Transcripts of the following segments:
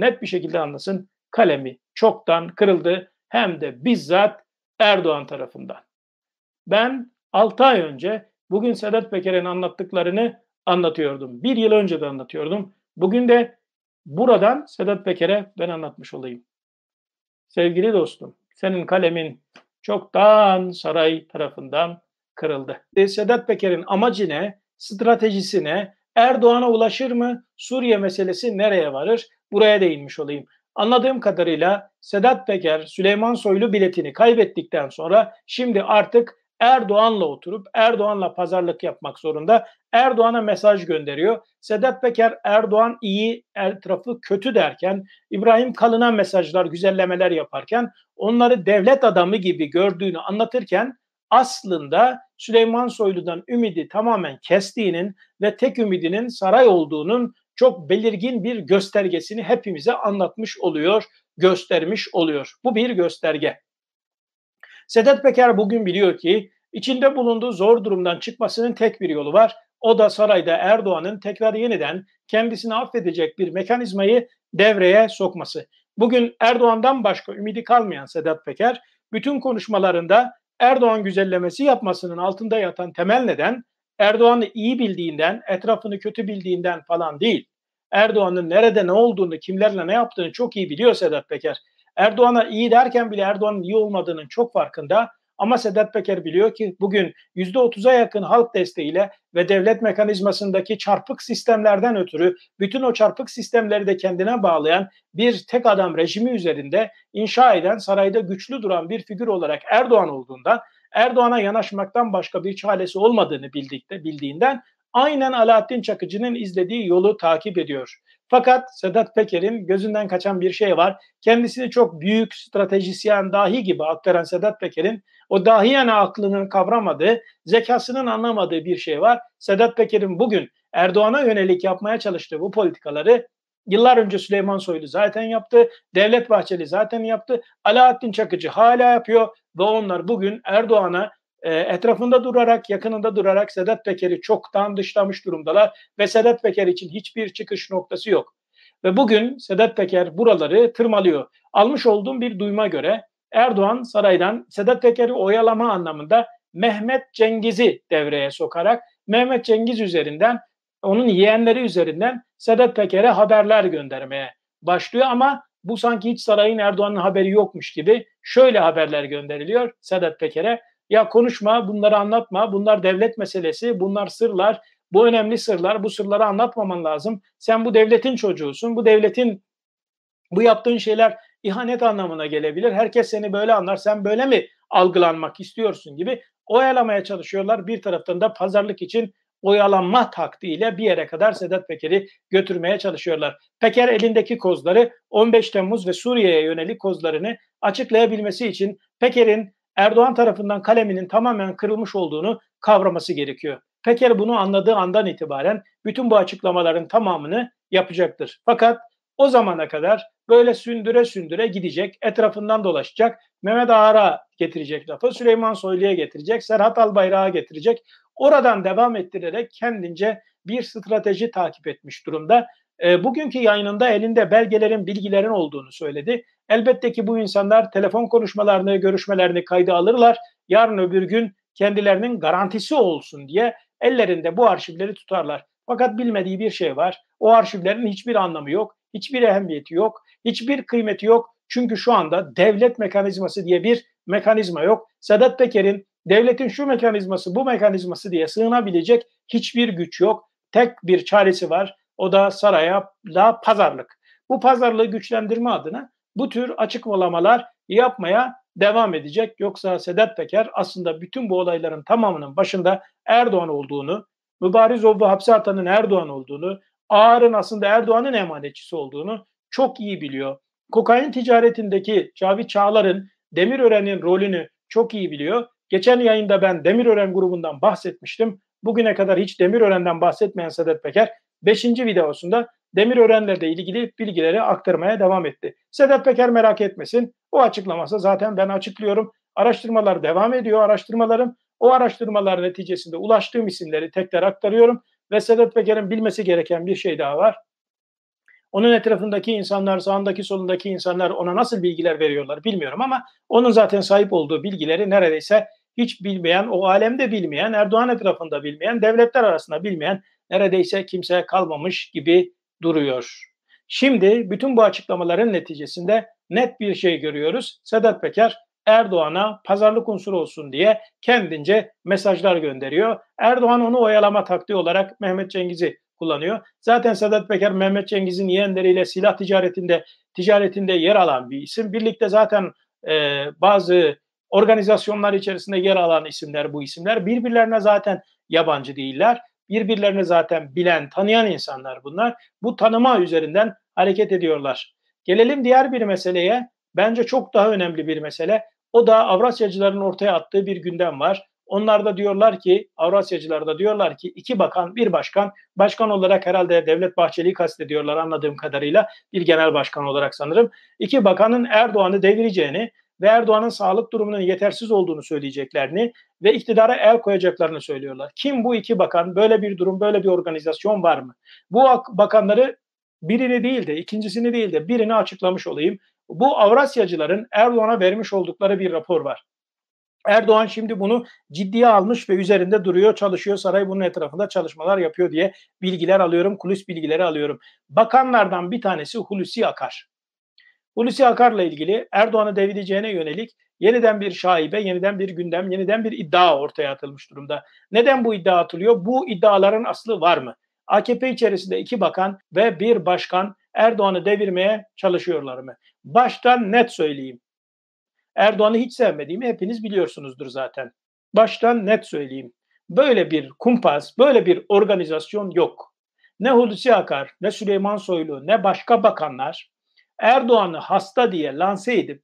net bir şekilde anlasın. Kalemi çoktan kırıldı hem de bizzat Erdoğan tarafından. Ben 6 ay önce bugün Sedat Peker'in anlattıklarını anlatıyordum. Bir yıl önce de anlatıyordum. Bugün de buradan Sedat Peker'e ben anlatmış olayım. Sevgili dostum, senin kalemin çoktan saray tarafından kırıldı. E, Sedat Peker'in amacı ne? Stratejisi ne? Erdoğan'a ulaşır mı? Suriye meselesi nereye varır? Buraya değinmiş olayım. Anladığım kadarıyla Sedat Peker, Süleyman Soylu biletini kaybettikten sonra şimdi artık Erdoğan'la oturup Erdoğan'la pazarlık yapmak zorunda. Erdoğan'a mesaj gönderiyor. Sedat Peker Erdoğan iyi, er tarafı kötü derken, İbrahim Kalın'a mesajlar, güzellemeler yaparken, onları devlet adamı gibi gördüğünü anlatırken aslında Süleyman Soylu'dan ümidi tamamen kestiğinin ve tek ümidinin saray olduğunun çok belirgin bir göstergesini hepimize anlatmış oluyor, göstermiş oluyor. Bu bir gösterge. Sedat Peker bugün biliyor ki içinde bulunduğu zor durumdan çıkmasının tek bir yolu var. O da sarayda Erdoğan'ın tekrar yeniden kendisini affedecek bir mekanizmayı devreye sokması. Bugün Erdoğan'dan başka ümidi kalmayan Sedat Peker bütün konuşmalarında Erdoğan güzellemesi yapmasının altında yatan temel neden Erdoğan'ı iyi bildiğinden, etrafını kötü bildiğinden falan değil. Erdoğan'ın nerede ne olduğunu, kimlerle ne yaptığını çok iyi biliyor Sedat Peker. Erdoğan'a iyi derken bile Erdoğan'ın iyi olmadığının çok farkında. Ama Sedat Peker biliyor ki bugün %30'a yakın halk desteğiyle ve devlet mekanizmasındaki çarpık sistemlerden ötürü bütün o çarpık sistemleri de kendine bağlayan bir tek adam rejimi üzerinde inşa eden sarayda güçlü duran bir figür olarak Erdoğan olduğundan Erdoğan'a yanaşmaktan başka bir çaresi olmadığını bildikte bildiğinden aynen Alaaddin Çakıcı'nın izlediği yolu takip ediyor. Fakat Sedat Peker'in gözünden kaçan bir şey var. Kendisini çok büyük stratejisyen dahi gibi aktaran Sedat Peker'in o dahiyana aklının kavramadığı, zekasının anlamadığı bir şey var. Sedat Peker'in bugün Erdoğan'a yönelik yapmaya çalıştığı bu politikaları Yıllar önce Süleyman Soylu zaten yaptı. Devlet Bahçeli zaten yaptı. Alaaddin Çakıcı hala yapıyor ve onlar bugün Erdoğan'a ee, etrafında durarak, yakınında durarak Sedat Peker'i çoktan dışlamış durumdalar ve Sedat Peker için hiçbir çıkış noktası yok. Ve bugün Sedat Peker buraları tırmalıyor. Almış olduğum bir duyma göre Erdoğan saraydan Sedat Peker'i oyalama anlamında Mehmet Cengiz'i devreye sokarak Mehmet Cengiz üzerinden onun yeğenleri üzerinden Sedat Peker'e haberler göndermeye başlıyor ama bu sanki hiç sarayın Erdoğan'ın haberi yokmuş gibi şöyle haberler gönderiliyor Sedat Peker'e. Ya konuşma, bunları anlatma, bunlar devlet meselesi, bunlar sırlar, bu önemli sırlar, bu sırları anlatmaman lazım. Sen bu devletin çocuğusun, bu devletin bu yaptığın şeyler ihanet anlamına gelebilir. Herkes seni böyle anlar, sen böyle mi algılanmak istiyorsun gibi oyalamaya çalışıyorlar. Bir taraftan da pazarlık için oyalanma taktiğiyle bir yere kadar Sedat Peker'i götürmeye çalışıyorlar. Peker elindeki kozları 15 Temmuz ve Suriye'ye yönelik kozlarını açıklayabilmesi için Peker'in Erdoğan tarafından kaleminin tamamen kırılmış olduğunu kavraması gerekiyor. Peker bunu anladığı andan itibaren bütün bu açıklamaların tamamını yapacaktır. Fakat o zamana kadar böyle sündüre sündüre gidecek, etrafından dolaşacak. Mehmet Ağar'a getirecek lafı, Süleyman Soylu'ya getirecek, Serhat Albayrak'a getirecek. Oradan devam ettirerek kendince bir strateji takip etmiş durumda e, bugünkü yayınında elinde belgelerin, bilgilerin olduğunu söyledi. Elbette ki bu insanlar telefon konuşmalarını, görüşmelerini kayda alırlar. Yarın öbür gün kendilerinin garantisi olsun diye ellerinde bu arşivleri tutarlar. Fakat bilmediği bir şey var. O arşivlerin hiçbir anlamı yok, hiçbir ehemmiyeti yok, hiçbir kıymeti yok. Çünkü şu anda devlet mekanizması diye bir mekanizma yok. Sedat Peker'in devletin şu mekanizması, bu mekanizması diye sığınabilecek hiçbir güç yok. Tek bir çaresi var. O da saraya da pazarlık. Bu pazarlığı güçlendirme adına bu tür açıklamalar yapmaya devam edecek. Yoksa Sedat Peker aslında bütün bu olayların tamamının başında Erdoğan olduğunu, mübariz Mübarizov'u hapse atanın Erdoğan olduğunu, Ağar'ın aslında Erdoğan'ın emanetçisi olduğunu çok iyi biliyor. Kokain ticaretindeki Cavit Çağlar'ın Demirören'in rolünü çok iyi biliyor. Geçen yayında ben Demirören grubundan bahsetmiştim. Bugüne kadar hiç Demirören'den bahsetmeyen Sedat Peker 5. videosunda Demirören'le de ilgili bilgileri aktarmaya devam etti. Sedat Peker merak etmesin. bu açıklaması zaten ben açıklıyorum. Araştırmalar devam ediyor araştırmalarım. O araştırmalar neticesinde ulaştığım isimleri tekrar aktarıyorum. Ve Sedat Peker'in bilmesi gereken bir şey daha var. Onun etrafındaki insanlar, sağındaki solundaki insanlar ona nasıl bilgiler veriyorlar bilmiyorum ama onun zaten sahip olduğu bilgileri neredeyse hiç bilmeyen, o alemde bilmeyen, Erdoğan etrafında bilmeyen, devletler arasında bilmeyen neredeyse kimseye kalmamış gibi duruyor. Şimdi bütün bu açıklamaların neticesinde net bir şey görüyoruz. Sedat Peker Erdoğan'a pazarlık unsuru olsun diye kendince mesajlar gönderiyor. Erdoğan onu oyalama taktiği olarak Mehmet Cengiz'i kullanıyor. Zaten Sedat Peker Mehmet Cengiz'in yeğenleriyle silah ticaretinde ticaretinde yer alan bir isim. Birlikte zaten e, bazı organizasyonlar içerisinde yer alan isimler bu isimler. Birbirlerine zaten yabancı değiller Birbirlerini zaten bilen, tanıyan insanlar bunlar. Bu tanıma üzerinden hareket ediyorlar. Gelelim diğer bir meseleye. Bence çok daha önemli bir mesele. O da Avrasyacıların ortaya attığı bir gündem var. Onlar da diyorlar ki, Avrasyacılar da diyorlar ki iki bakan, bir başkan, başkan olarak herhalde Devlet Bahçeli'yi kastediyorlar anladığım kadarıyla, bir genel başkan olarak sanırım. İki bakanın Erdoğan'ı devireceğini, ve Erdoğan'ın sağlık durumunun yetersiz olduğunu söyleyeceklerini ve iktidara el koyacaklarını söylüyorlar. Kim bu iki bakan? Böyle bir durum, böyle bir organizasyon var mı? Bu bakanları birini değil de ikincisini değil de birini açıklamış olayım. Bu Avrasyacıların Erdoğan'a vermiş oldukları bir rapor var. Erdoğan şimdi bunu ciddiye almış ve üzerinde duruyor, çalışıyor. Saray bunun etrafında çalışmalar yapıyor diye bilgiler alıyorum, kulis bilgileri alıyorum. Bakanlardan bir tanesi Hulusi Akar. Hulusi Akar'la ilgili Erdoğan'ı devireceğine yönelik yeniden bir şaibe, yeniden bir gündem, yeniden bir iddia ortaya atılmış durumda. Neden bu iddia atılıyor? Bu iddiaların aslı var mı? AKP içerisinde iki bakan ve bir başkan Erdoğan'ı devirmeye çalışıyorlar mı? Baştan net söyleyeyim. Erdoğan'ı hiç sevmediğimi hepiniz biliyorsunuzdur zaten. Baştan net söyleyeyim. Böyle bir kumpas, böyle bir organizasyon yok. Ne Hulusi Akar, ne Süleyman Soylu, ne başka bakanlar Erdoğan'ı hasta diye lanse edip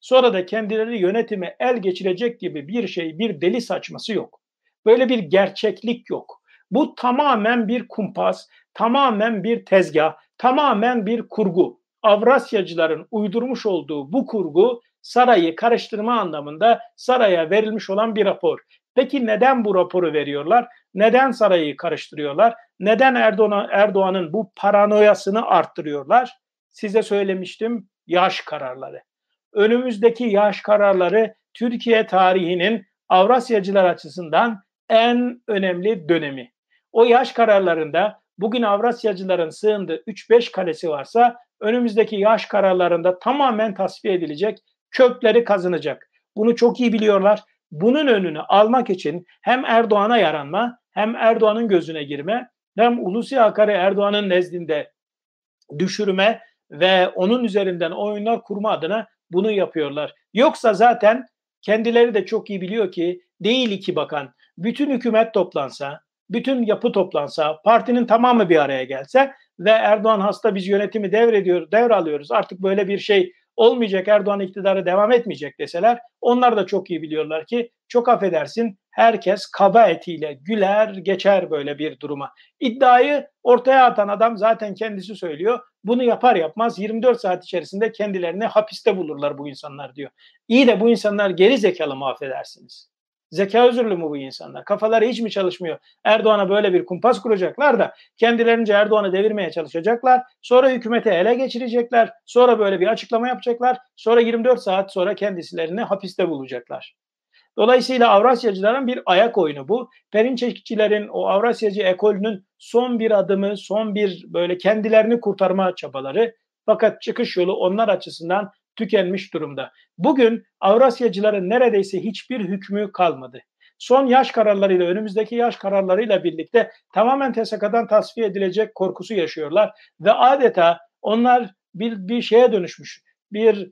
sonra da kendileri yönetime el geçirecek gibi bir şey, bir deli saçması yok. Böyle bir gerçeklik yok. Bu tamamen bir kumpas, tamamen bir tezgah, tamamen bir kurgu. Avrasyacıların uydurmuş olduğu bu kurgu sarayı karıştırma anlamında saraya verilmiş olan bir rapor. Peki neden bu raporu veriyorlar? Neden sarayı karıştırıyorlar? Neden Erdoğan'ın Erdoğan bu paranoyasını arttırıyorlar? size söylemiştim yaş kararları. Önümüzdeki yaş kararları Türkiye tarihinin Avrasyacılar açısından en önemli dönemi. O yaş kararlarında bugün Avrasyacıların sığındığı 3-5 kalesi varsa önümüzdeki yaş kararlarında tamamen tasfiye edilecek, kökleri kazınacak. Bunu çok iyi biliyorlar. Bunun önünü almak için hem Erdoğan'a yaranma, hem Erdoğan'ın gözüne girme, hem Hulusi Akar'ı Erdoğan'ın nezdinde düşürme ve onun üzerinden oyunlar kurma adına bunu yapıyorlar. Yoksa zaten kendileri de çok iyi biliyor ki değil iki bakan. Bütün hükümet toplansa, bütün yapı toplansa, partinin tamamı bir araya gelse ve Erdoğan hasta biz yönetimi devrediyor, devralıyoruz. Artık böyle bir şey olmayacak, Erdoğan iktidarı devam etmeyecek deseler onlar da çok iyi biliyorlar ki çok affedersin herkes kaba etiyle güler geçer böyle bir duruma. İddiayı ortaya atan adam zaten kendisi söylüyor. Bunu yapar yapmaz 24 saat içerisinde kendilerini hapiste bulurlar bu insanlar diyor. İyi de bu insanlar geri zekalı mı affedersiniz? Zeka özürlü mü bu insanlar? Kafaları hiç mi çalışmıyor? Erdoğan'a böyle bir kumpas kuracaklar da kendilerince Erdoğan'ı devirmeye çalışacaklar. Sonra hükümeti ele geçirecekler. Sonra böyle bir açıklama yapacaklar. Sonra 24 saat sonra kendisilerini hapiste bulacaklar. Dolayısıyla Avrasyacıların bir ayak oyunu bu. Perinçekçilerin o Avrasyacı ekolünün son bir adımı, son bir böyle kendilerini kurtarma çabaları fakat çıkış yolu onlar açısından tükenmiş durumda. Bugün Avrasyacıların neredeyse hiçbir hükmü kalmadı. Son yaş kararlarıyla, önümüzdeki yaş kararlarıyla birlikte tamamen TSK'dan tasfiye edilecek korkusu yaşıyorlar ve adeta onlar bir, bir şeye dönüşmüş. Bir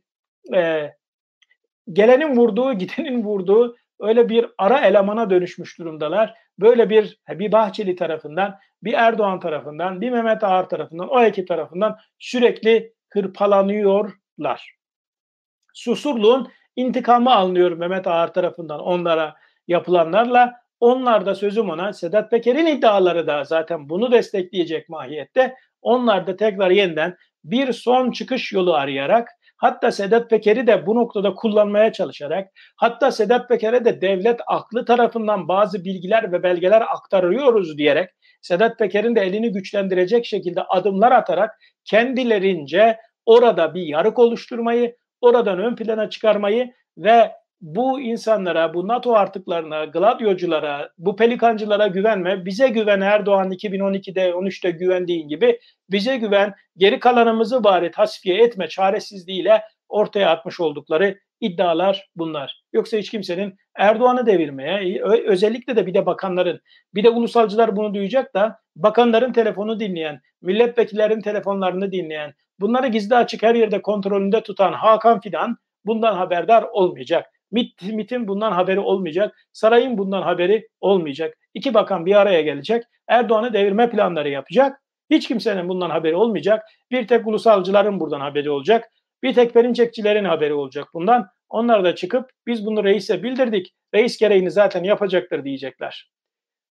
e, gelenin vurduğu, gidenin vurduğu öyle bir ara elemana dönüşmüş durumdalar. Böyle bir bir Bahçeli tarafından, bir Erdoğan tarafından, bir Mehmet Ağar tarafından, o iki tarafından sürekli hırpalanıyorlar. Susurluğun intikamı alınıyor Mehmet Ağar tarafından onlara yapılanlarla. Onlar da sözüm ona Sedat Peker'in iddiaları da zaten bunu destekleyecek mahiyette. Onlar da tekrar yeniden bir son çıkış yolu arayarak Hatta Sedat Peker'i de bu noktada kullanmaya çalışarak hatta Sedat Peker'e de devlet aklı tarafından bazı bilgiler ve belgeler aktarıyoruz diyerek Sedat Peker'in de elini güçlendirecek şekilde adımlar atarak kendilerince orada bir yarık oluşturmayı, oradan ön plana çıkarmayı ve bu insanlara, bu NATO artıklarına, gladyoculara, bu pelikancılara güvenme. Bize güven Erdoğan 2012'de, 13'te güvendiğin gibi bize güven. Geri kalanımızı bari tasfiye etme çaresizliğiyle ortaya atmış oldukları iddialar bunlar. Yoksa hiç kimsenin Erdoğan'ı devirmeye, e, özellikle de bir de bakanların, bir de ulusalcılar bunu duyacak da bakanların telefonu dinleyen, milletvekillerin telefonlarını dinleyen, bunları gizli açık her yerde kontrolünde tutan Hakan Fidan bundan haberdar olmayacak. MIT, MIT'in bundan haberi olmayacak. Sarayın bundan haberi olmayacak. İki bakan bir araya gelecek. Erdoğan'ı devirme planları yapacak. Hiç kimsenin bundan haberi olmayacak. Bir tek ulusalcıların buradan haberi olacak. Bir tek perinçekçilerin haberi olacak bundan. Onlar da çıkıp biz bunu reise bildirdik. Reis gereğini zaten yapacaktır diyecekler.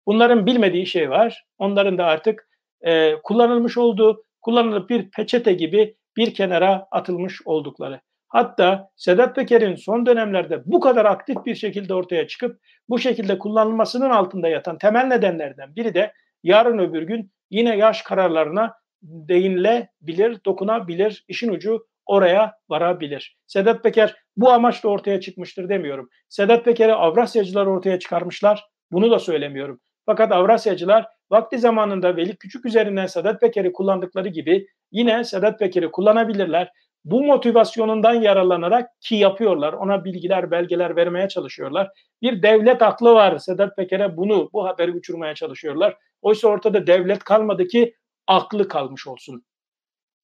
Bunların bilmediği şey var. Onların da artık e, kullanılmış olduğu, kullanılıp bir peçete gibi bir kenara atılmış oldukları. Hatta Sedat Peker'in son dönemlerde bu kadar aktif bir şekilde ortaya çıkıp bu şekilde kullanılmasının altında yatan temel nedenlerden biri de yarın öbür gün yine yaş kararlarına değinilebilir, dokunabilir, işin ucu oraya varabilir. Sedat Peker bu amaçla ortaya çıkmıştır demiyorum. Sedat Peker'i Avrasyacılar ortaya çıkarmışlar, bunu da söylemiyorum. Fakat Avrasyacılar vakti zamanında Velik Küçük üzerinden Sedat Peker'i kullandıkları gibi yine Sedat Peker'i kullanabilirler. Bu motivasyonundan yararlanarak ki yapıyorlar, ona bilgiler, belgeler vermeye çalışıyorlar. Bir devlet aklı var. Sedat Peker'e bunu, bu haberi uçurmaya çalışıyorlar. Oysa ortada devlet kalmadı ki aklı kalmış olsun.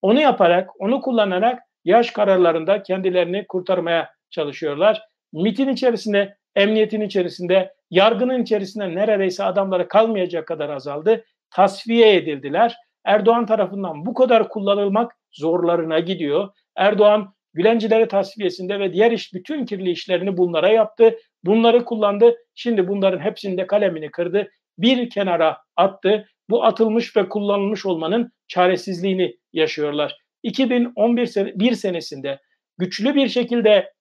Onu yaparak, onu kullanarak yaş kararlarında kendilerini kurtarmaya çalışıyorlar. MIT'in içerisinde, emniyetin içerisinde, yargının içerisinde neredeyse adamlara kalmayacak kadar azaldı. Tasfiye edildiler. Erdoğan tarafından bu kadar kullanılmak zorlarına gidiyor. Erdoğan Gülencilere tasfiyesinde ve diğer iş bütün kirli işlerini bunlara yaptı. Bunları kullandı. Şimdi bunların hepsinde kalemini kırdı. Bir kenara attı. Bu atılmış ve kullanılmış olmanın çaresizliğini yaşıyorlar. 2011 sen bir senesinde güçlü bir şekilde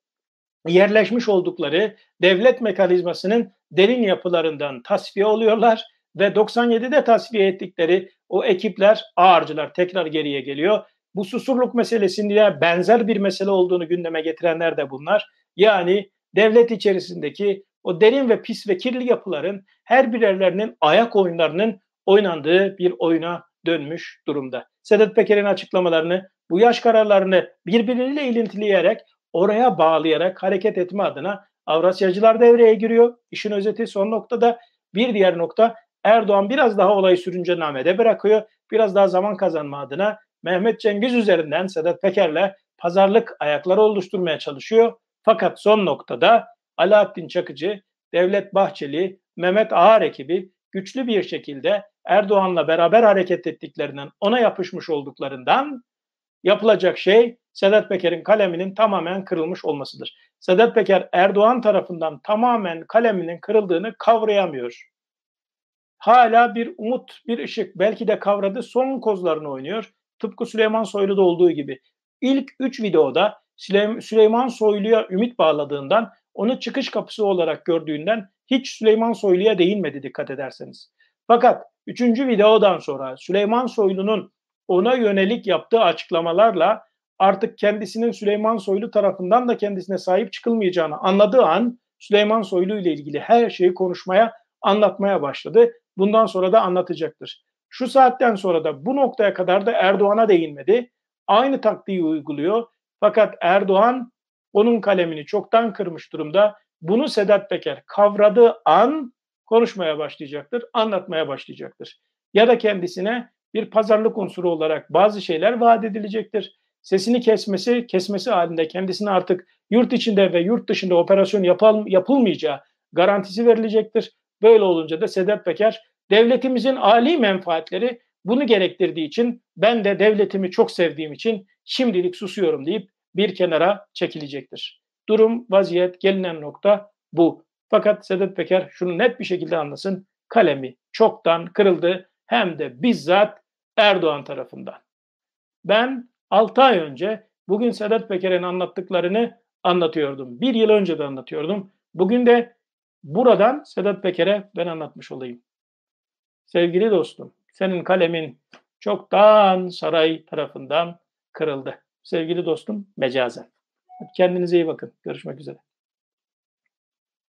yerleşmiş oldukları devlet mekanizmasının derin yapılarından tasfiye oluyorlar ve 97'de tasfiye ettikleri o ekipler ağırcılar tekrar geriye geliyor bu susurluk meselesinde benzer bir mesele olduğunu gündeme getirenler de bunlar. Yani devlet içerisindeki o derin ve pis ve kirli yapıların her birerlerinin ayak oyunlarının oynandığı bir oyuna dönmüş durumda. Sedat Peker'in açıklamalarını, bu yaş kararlarını birbirleriyle ilintileyerek, oraya bağlayarak hareket etme adına Avrasyacılar devreye giriyor. İşin özeti son noktada. Bir diğer nokta Erdoğan biraz daha olayı sürünce namede bırakıyor. Biraz daha zaman kazanma adına Mehmet Cengiz üzerinden Sedat Peker'le pazarlık ayakları oluşturmaya çalışıyor. Fakat son noktada Alaaddin Çakıcı, Devlet Bahçeli, Mehmet Ağar ekibi güçlü bir şekilde Erdoğan'la beraber hareket ettiklerinden ona yapışmış olduklarından yapılacak şey Sedat Peker'in kaleminin tamamen kırılmış olmasıdır. Sedat Peker Erdoğan tarafından tamamen kaleminin kırıldığını kavrayamıyor. Hala bir umut, bir ışık belki de kavradı son kozlarını oynuyor tıpkı Süleyman Soylu'da olduğu gibi. İlk 3 videoda Süleyman Soylu'ya ümit bağladığından, onu çıkış kapısı olarak gördüğünden hiç Süleyman Soylu'ya değinmedi dikkat ederseniz. Fakat 3. videodan sonra Süleyman Soylu'nun ona yönelik yaptığı açıklamalarla artık kendisinin Süleyman Soylu tarafından da kendisine sahip çıkılmayacağını anladığı an Süleyman Soylu ile ilgili her şeyi konuşmaya, anlatmaya başladı. Bundan sonra da anlatacaktır. Şu saatten sonra da bu noktaya kadar da Erdoğan'a değinmedi. Aynı taktiği uyguluyor. Fakat Erdoğan onun kalemini çoktan kırmış durumda. Bunu Sedat Peker kavradığı an konuşmaya başlayacaktır, anlatmaya başlayacaktır. Ya da kendisine bir pazarlık unsuru olarak bazı şeyler vaat edilecektir. Sesini kesmesi, kesmesi halinde kendisine artık yurt içinde ve yurt dışında operasyon yapalım yapılmayacağı garantisi verilecektir. Böyle olunca da Sedat Peker Devletimizin âli menfaatleri bunu gerektirdiği için ben de devletimi çok sevdiğim için şimdilik susuyorum deyip bir kenara çekilecektir. Durum, vaziyet, gelinen nokta bu. Fakat Sedat Peker şunu net bir şekilde anlasın. Kalemi çoktan kırıldı hem de bizzat Erdoğan tarafından. Ben 6 ay önce bugün Sedat Peker'in anlattıklarını anlatıyordum. Bir yıl önce de anlatıyordum. Bugün de buradan Sedat Peker'e ben anlatmış olayım. Sevgili dostum, senin kalemin çoktan saray tarafından kırıldı. Sevgili dostum, mecazen. Kendinize iyi bakın. Görüşmek üzere.